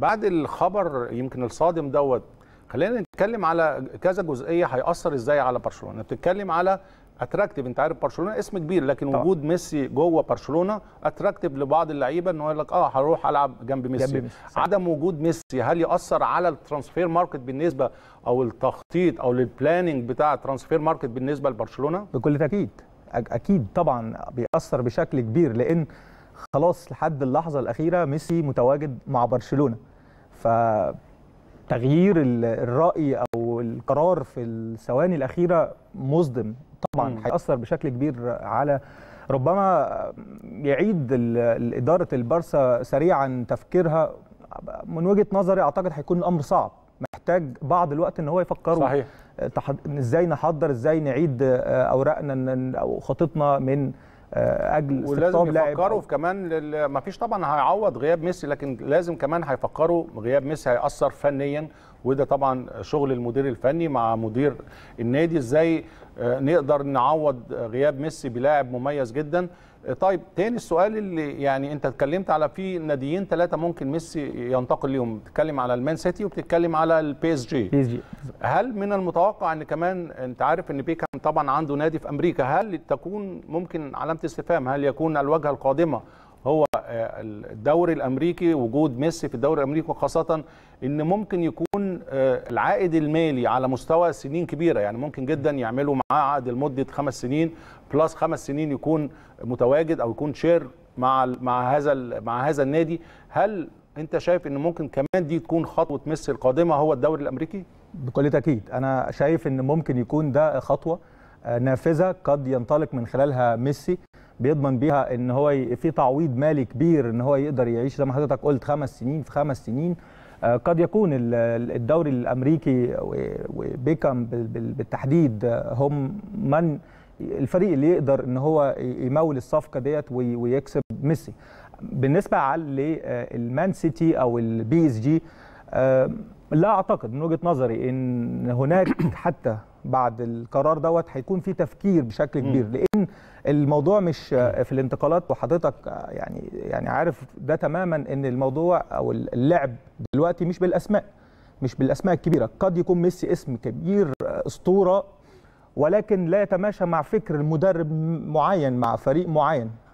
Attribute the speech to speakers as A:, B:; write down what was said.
A: بعد الخبر يمكن الصادم دوت خلينا نتكلم على كذا جزئيه هيأثر ازاي على برشلونه بتتكلم على اتراكتيف انت عارف برشلونه اسم كبير لكن طبعا. وجود ميسي جوه برشلونه اتراكتيف لبعض اللعيبه ان هو يقول لك اه هروح العب جنب ميسي, جنب ميسي. عدم وجود ميسي هل ياثر على الترانسفير ماركت بالنسبه او التخطيط او البلاننج بتاع الترانسفير ماركت بالنسبه لبرشلونه
B: بكل تاكيد اكيد طبعا بيأثر بشكل كبير لان خلاص لحد اللحظه الاخيره ميسي متواجد مع برشلونه فتغيير الراي او القرار في الثواني الاخيره مصدم طبعا هياثر بشكل كبير على ربما يعيد اداره البارسا سريعا تفكيرها من وجهه نظري اعتقد هيكون الامر صعب محتاج بعض الوقت ان هو يفكروا صحيح ازاي نحضر ازاي نعيد اوراقنا او خططنا من آه، اجل ولازم يفكروا
A: في كمان لل... ما فيش طبعا هيعوض غياب ميسي لكن لازم كمان هيفكروا غياب ميسي هياثر فنيا وده طبعا شغل المدير الفني مع مدير النادي ازاي آه، نقدر نعوض غياب ميسي بلاعب مميز جدا آه، طيب تاني السؤال اللي يعني انت اتكلمت على في ناديين ثلاثه ممكن ميسي ينتقل ليهم بتتكلم على المان سيتي وبتتكلم على البي اس جي بي اس جي هل من المتوقع ان كمان انت عارف ان بيكام طبعا عنده نادي في امريكا هل تكون ممكن علامه استفهام هل يكون الواجهه القادمه هو آه، الدوري الامريكي وجود ميسي في الدوري الامريكي وخاصه ان ممكن يكون آه، العائد المالي على مستوى سنين كبيره يعني ممكن جدا يعملوا معاه عقد لمده خمس سنين بلس خمس سنين يكون متواجد او يكون شير مع مع هذا مع هذا النادي هل انت شايف ان ممكن كمان دي تكون خطوه ميسي القادمه هو الدوري الامريكي
B: بكل تاكيد انا شايف ان ممكن يكون ده خطوه آه، نافذه قد ينطلق من خلالها ميسي بيضمن بيها ان هو في تعويض مالي كبير ان هو يقدر يعيش زي ما حضرتك قلت خمس سنين في خمس سنين آه، قد يكون الدوري الامريكي وبيكام بالتحديد هم من الفريق اللي يقدر ان هو يمول الصفقه ديت ويكسب ميسي بالنسبه للمان آه، سيتي او البي اس جي آه، لا اعتقد من وجهه نظري ان هناك حتى بعد القرار دوت هيكون في تفكير بشكل كبير الموضوع مش في الانتقالات وحضرتك يعني يعني عارف ده تماما ان الموضوع او اللعب دلوقتي مش بالاسماء مش بالاسماء الكبيره قد يكون ميسي اسم كبير اسطوره ولكن لا يتماشى مع فكر المدرب معين مع فريق معين